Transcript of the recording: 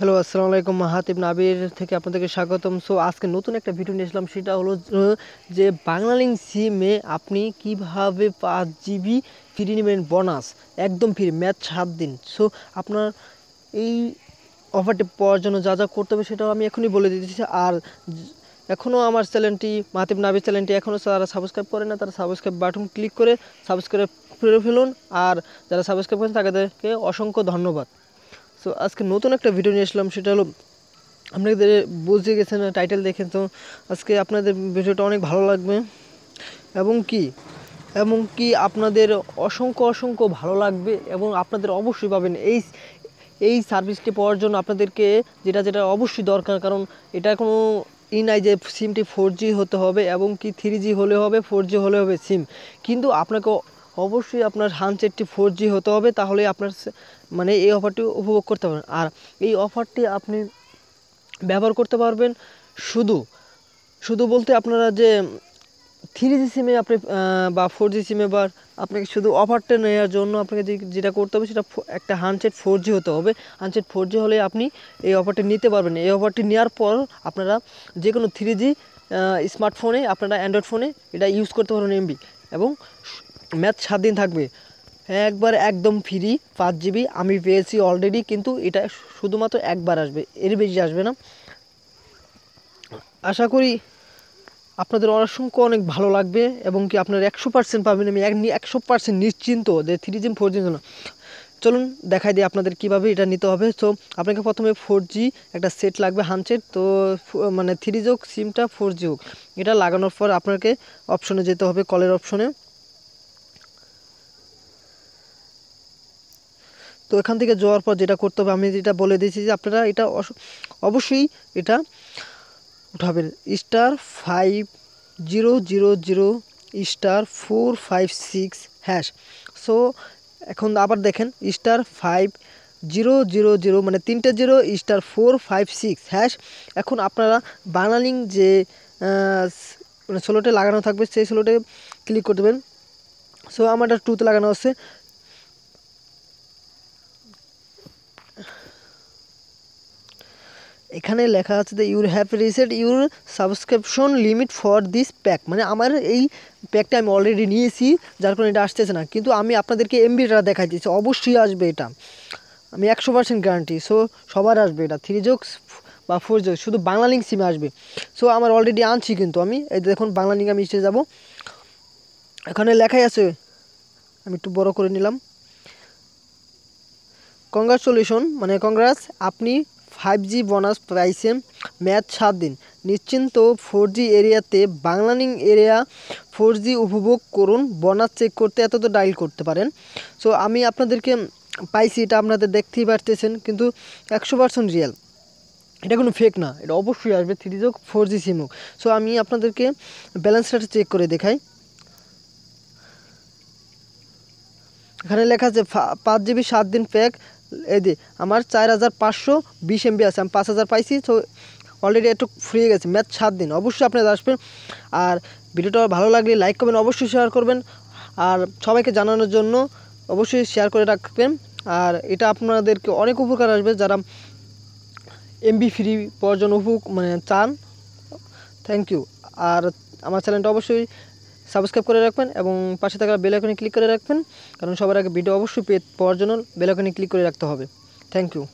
hello আসসালামু আলাইকুম মাহাতিব নাবির থেকে আপনাদেরকে স্বাগতম সো আজকে নতুন একটা ভিডিও নিয়ে এসলাম সেটা হলো যে বাংলালিং সিমে আপনি কিভাবে পাঁচ জিবি ফ্রি নেবেন বোনাস একদম ফ্রি ম্যাচ সাত দিন সো আপনার এই অফারটি পাওয়ার জন্য যা যা করতে হবে সেটাও আমি এখনই বলে দিতেছি আর এখনও আমার চ্যানেলটি মাহাতিব নাবির চ্যানেলটি এখনও যারা সাবস্ক্রাইব করে না তারা সাবস্ক্রাইব বাটন ক্লিক করে সাবস্ক্রাইব করে ফেলুন আর যারা সাবস্ক্রাইব করেন তাদেরকে অসংখ্য ধন্যবাদ সো আজকে নতুন একটা ভিডিও নিয়ে আসলাম সেটা হলো আপনাদের বুঝিয়ে গেছেন টাইটেল দেখে তো আজকে আপনাদের ভিডিওটা অনেক ভালো লাগবে এবং কি এবং কি আপনাদের অসংখ্য অসংখ্য ভালো লাগবে এবং আপনাদের অবশ্যই পাবেন এই এই সার্ভিসটি পাওয়ার জন্য আপনাদেরকে যেটা যেটা অবশ্যই দরকার কারণ এটা কোনো ই নাই যে সিমটি ফোর হতে হবে এবং কি থ্রি হলে হবে ফোর হলে হবে সিম কিন্তু আপনাকে অবশ্যই আপনার হ্যান্ডসেটটি ফোর জি হতে হবে তাহলে আপনার মানে এই অফারটি উপভোগ করতে পারবেন আর এই অফারটি আপনি ব্যবহার করতে পারবেন শুধু শুধু বলতে আপনারা যে থ্রি জি সিমে আপনি বা ফোর জি সিমে বা আপনাকে শুধু অফারটা নেওয়ার জন্য আপনাকে যেটা করতে হবে সেটা একটা হ্যান্ডসেট ফোর জি হতে হবে হ্যান্ডসেট ফোর জি হলে আপনি এই অফারটি নিতে পারবেন এই অফারটি নেওয়ার পর আপনারা যে কোনো থ্রি জি স্মার্টফোনে আপনারা অ্যান্ড্রয়েড ফোনে এটা ইউজ করতে পারবেন এমবি এবং ম্যাচ সাত দিন থাকবে একবার একদম ফ্রি পাঁচ জিবি আমি পেয়েছি অলরেডি কিন্তু এটা শুধুমাত্র একবার আসবে এর বেশি আসবে না আশা করি আপনাদের অসংখ্য অনেক ভালো লাগবে এবং কি আপনারা একশো পার্সেন্ট পাবেন আমি একশো পার্সেন্ট নিশ্চিন্ত যে থ্রি জিম ফোর জি না চলুন দেখাই দিই আপনাদের কিভাবে এটা নিতে হবে তো আপনাকে প্রথমে ফোর জি একটা সেট লাগবে হানসেট তো মানে থ্রি জি হোক সিমটা ফোর জি হোক এটা লাগানোর পর আপনাকে অপশনে যেতে হবে কলের অপশনে তো এখান থেকে যাওয়ার পর যেটা করতে হবে আমি যেটা বলে দিয়েছি যে আপনারা এটা অবশ্যই এটা উঠাবেন star five zero zero zero star four five six hash so এখন আবার দেখেন star five zero zero zero মানে তিনটে zero star four five six hash এখন আপনারা বানালিং যে মানে ষোলোটে লাগানো থাকবে সেই ষোলোটে ক্লিক করে দেবেন সো আমার এটা টুতে লাগানো আছে এখানে লেখা আছে যে your have reset your subscription limit for this pack মানে আমার এই প্যাকটা আমি অলরেডি নিয়েছি যার কারণে এটা আসতেছে না কিন্তু আমি আপনাদেরকে এমবিটা দেখাই দিয়েছি অবশ্যই আসবে এটা আমি একশো পার্সেন্ট গ্যারান্টি সো সবার আসবে এটা থ্রি জোকস বা ফোর জোকস শুধু বাংলা লিঙ্ক সিমে আসবে সো আমার অলরেডি আনছি কিন্তু আমি এই দেখুন বাংলা লিঙ্ক আমি এসে যাবো এখানে লেখাই আছে আমি একটু বড় করে নিলাম কংগ্রাচুলেশন মানে কংগ্রাস আপনি ফাইভ জি বোনাস প্রাইসে ম্যাচ সাত দিন নিশ্চিন্ত ফোর জি এরিয়াতে বাংলানিং এরিয়া ফোর জি উপভোগ করুন বোনাস চেক করতে এত তো ডাইল করতে পারেন সো আমি আপনাদেরকে পাইছি এটা আপনাদের দেখতেই পারতেছেন কিন্তু একশো পার্সেন্ট রিয়েল এটা কোনো ফেক না এটা অবশ্যই আসবে থ্রি হোক ফোর জি সিম হোক সো আমি আপনাদেরকে ব্যালেন্সটা চেক করে দেখাই এখানে লেখা আছে পাঁচ জিবি সাত দিন প্যাক এদি আমার চার হাজার পাঁচশো বিশ এমবি আছে আমি পাঁচ হাজার পাইছি তো অলরেডি একটু ফ্রি গেছে ম্যাথ সাত দিন অবশ্যই আপনারা আসবেন আর ভিডিওটা ভালো লাগলে লাইক করবেন অবশ্যই শেয়ার করবেন আর সবাইকে জানানোর জন্য অবশ্যই শেয়ার করে রাখবেন আর এটা আপনাদেরকে অনেক উপকার আসবে যারা এমবি ফ্রি পাওয়ার জন্য মানে চান থ্যাংক ইউ আর আমার চ্যানেলটা অবশ্যই সাবস্ক্রাইব করে রাখবেন এবং পাশে থাকা আইকনে ক্লিক করে রাখবেন কারণ সবার আগে ভিডিও অবশ্যই পেয়ে পাওয়ার জন্য আইকনে ক্লিক করে রাখতে হবে থ্যাংক ইউ